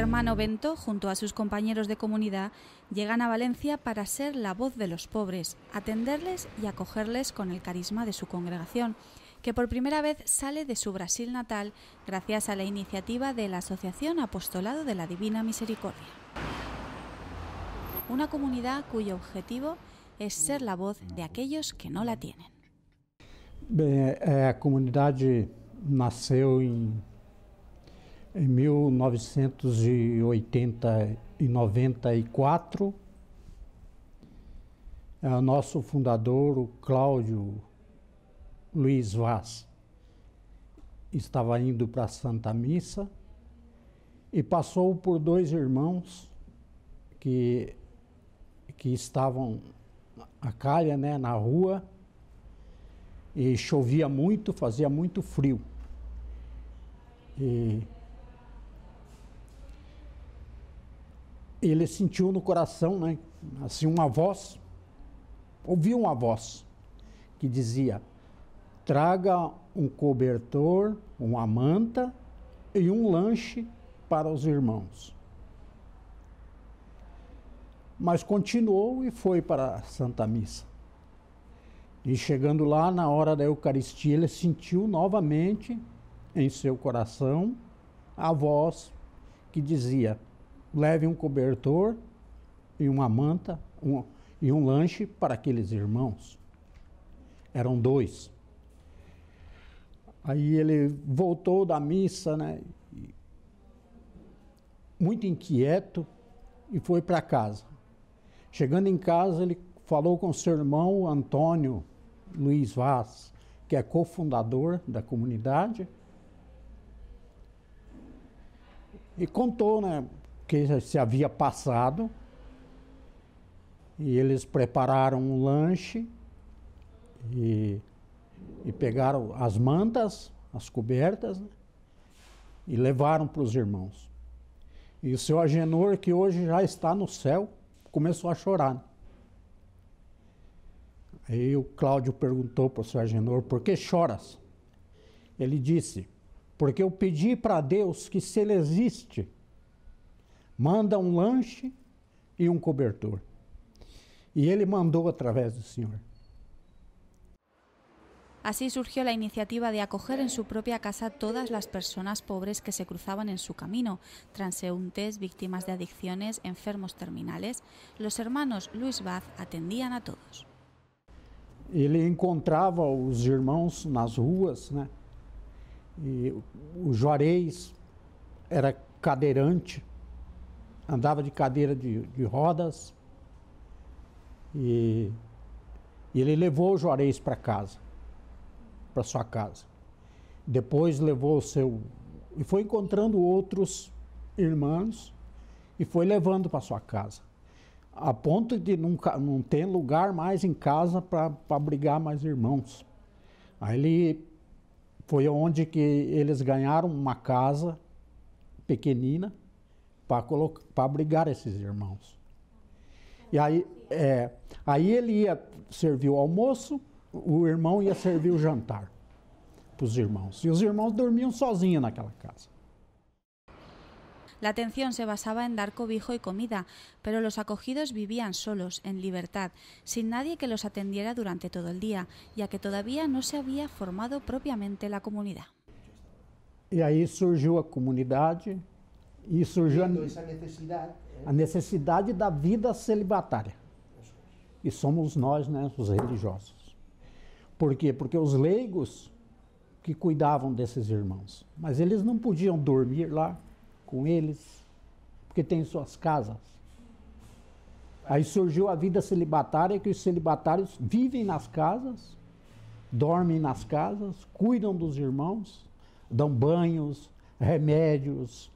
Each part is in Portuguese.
hermano Bento, junto a sus compañeros de comunidad, llegan a Valencia para ser la voz de los pobres, atenderles y acogerles con el carisma de su congregación, que por primera vez sale de su Brasil natal gracias a la iniciativa de la Asociación Apostolado de la Divina Misericordia. Una comunidad cuyo objetivo es ser la voz de aquellos que no la tienen. la comunidad nació en em em 1994, é nosso fundador, o Cláudio Luiz Vaz, estava indo para a Santa Missa e passou por dois irmãos que, que estavam a calha, né, na rua, e chovia muito, fazia muito frio. E ele sentiu no coração, né, assim, uma voz, ouviu uma voz que dizia: traga um cobertor, uma manta e um lanche para os irmãos. Mas continuou e foi para a Santa Missa. E chegando lá, na hora da Eucaristia, ele sentiu novamente em seu coração a voz que dizia: leve um cobertor e uma manta um, e um lanche para aqueles irmãos. Eram dois. Aí ele voltou da missa, né? Muito inquieto e foi para casa. Chegando em casa, ele falou com seu irmão Antônio Luiz Vaz, que é cofundador da comunidade, e contou, né? que se havia passado. E eles prepararam um lanche e, e pegaram as mantas, as cobertas, né? e levaram para os irmãos. E o seu Agenor, que hoje já está no céu, começou a chorar. Né. Aí o Cláudio perguntou para o seu Agenor: por que choras? Ele disse: porque eu pedi para Deus que, se ele existe, Manda um lanche e um cobertor. E ele mandou através do Senhor. Así surgió la iniciativa de acoger en su propia casa todas las personas pobres que se cruzaban en su camino, transeúntes, víctimas de adicciones, enfermos terminales. Los hermanos Luis Vaz atendían a todos. Ele encontrava os irmãos nas ruas, né? o Juarez era cadeirante, andava de cadeira de, de rodas e, e, ele levou o Juarez para casa, para sua casa. Depois levou o seu e foi encontrando outros irmãos e foi levando para sua casa, a ponto de nunca, não ter lugar mais em casa para abrigar mais irmãos. Aí ele foi onde que eles ganharam uma casa pequenina para abrigar esses irmãos. E aí, ahí aí ele ia servir o almoço, o irmão ia servir o jantar para os irmãos. E os irmãos dormiam sozinhos naquela casa. La atención se basaba en dar cobijo y comida, pero los acogidos vivían solos, en libertad, sin nadie que los atendiera durante todo el día, ya que todavía no se había formado propiamente la comunidad. Y ahí surgió la comunidad... E surgiu a, necessidade, é. a necessidade da vida celibatária. E somos nós, né, os religiosos. Por quê? Porque os leigos que cuidavam desses irmãos, mas eles não podiam dormir lá com eles, porque tem suas casas. Aí surgiu a vida celibatária, que os celibatários vivem nas casas, dormem nas casas, cuidam dos irmãos, dão banhos, remédios,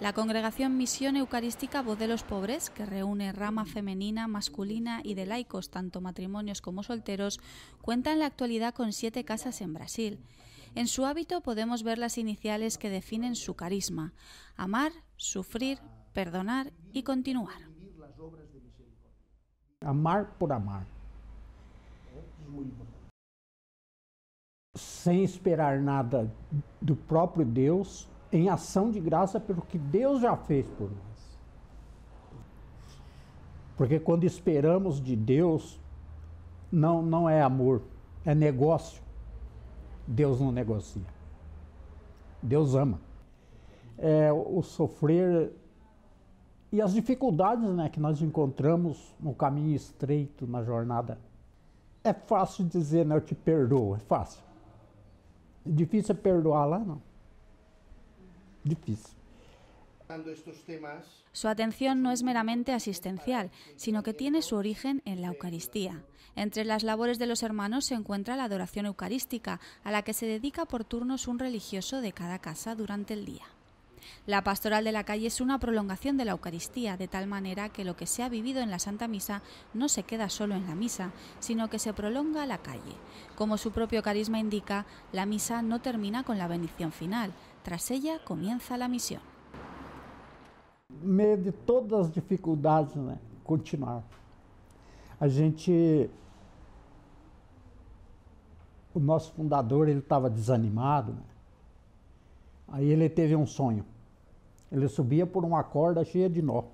La congregación Misión Eucarística Voz de los Pobres, que reúne rama femenina, masculina y de laicos, tanto matrimonios como solteros, cuenta en la actualidad con siete casas en Brasil. En su hábito podemos ver las iniciales que definen su carisma, amar, sufrir, perdonar y continuar. Amar por amar. sem esperar nada do próprio Deus, em ação de graça pelo que Deus já fez por nós. Porque quando esperamos de Deus, não, não é amor, é negócio. Deus não negocia. Deus ama. É, o sofrer e as dificuldades né, que nós encontramos no caminho estreito, na jornada. É fácil dizer, né, eu te perdoo, é fácil. Difícil ¿no? Difícil. Su atención no es meramente asistencial, sino que tiene su origen en la Eucaristía. Entre las labores de los hermanos se encuentra la adoración eucarística, a la que se dedica por turnos un religioso de cada casa durante el día. La pastoral de la calle es una prolongación de la Eucaristía, de tal manera que lo que se ha vivido en la Santa Misa no se queda solo en la misa, sino que se prolonga a la calle. Como su propio carisma indica, la misa no termina con la bendición final, tras ella comienza la misión. medio de todas dificuldades, continuar. A gente o nosso fundador ele desanimado. Né? Aí ele teve um sonho. Ele subia por uma corda cheia de nó.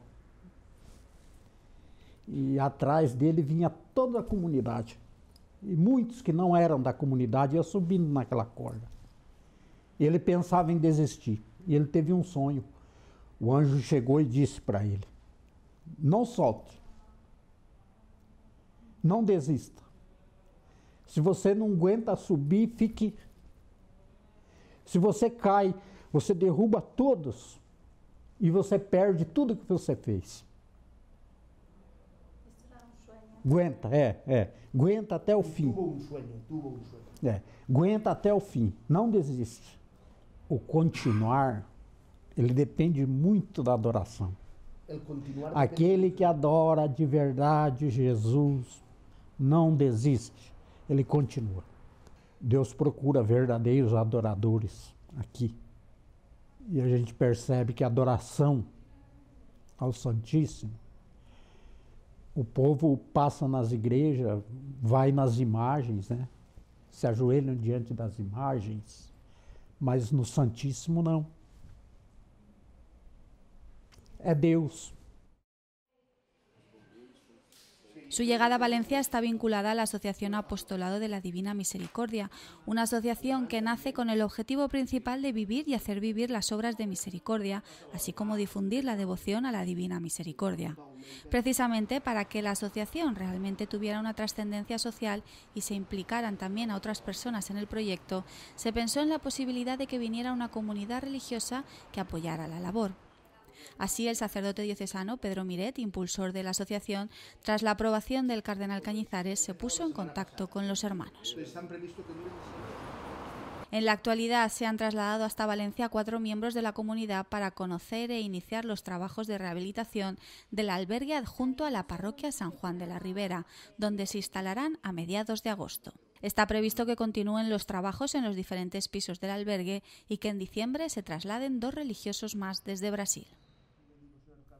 E atrás dele vinha toda a comunidade. E muitos que não eram da comunidade iam subindo naquela corda. Ele pensava em desistir. E ele teve um sonho. O anjo chegou e disse para ele: Não solte. Não desista. Se você não aguenta subir, fique. Se você cai, você derruba todos e você perde tudo que você fez. Aguenta, é, é. Aguenta até o fim. É, aguenta até o fim. Não desiste. O continuar, ele depende muito da adoração. Aquele que adora de verdade Jesus não desiste, ele continua. Deus procura verdadeiros adoradores aqui e a gente percebe que a adoração ao Santíssimo, o povo passa nas igrejas, vai nas imagens, né? se ajoelham diante das imagens, mas no Santíssimo não. É Deus. Su llegada a Valencia está vinculada a la Asociación Apostolado de la Divina Misericordia, una asociación que nace con el objetivo principal de vivir y hacer vivir las obras de misericordia, así como difundir la devoción a la Divina Misericordia. Precisamente para que la asociación realmente tuviera una trascendencia social y se implicaran también a otras personas en el proyecto, se pensó en la posibilidad de que viniera una comunidad religiosa que apoyara la labor. Así, el sacerdote diocesano Pedro Miret, impulsor de la asociación, tras la aprobación del cardenal Cañizares, se puso en contacto con los hermanos. En la actualidad se han trasladado hasta Valencia cuatro miembros de la comunidad para conocer e iniciar los trabajos de rehabilitación del albergue adjunto a la parroquia San Juan de la Ribera, donde se instalarán a mediados de agosto. Está previsto que continúen los trabajos en los diferentes pisos del albergue y que en diciembre se trasladen dos religiosos más desde Brasil.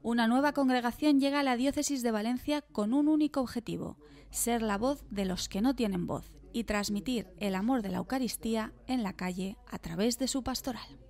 Una nueva congregación llega a la diócesis de Valencia con un único objetivo, ser la voz de los que no tienen voz y transmitir el amor de la Eucaristía en la calle a través de su pastoral.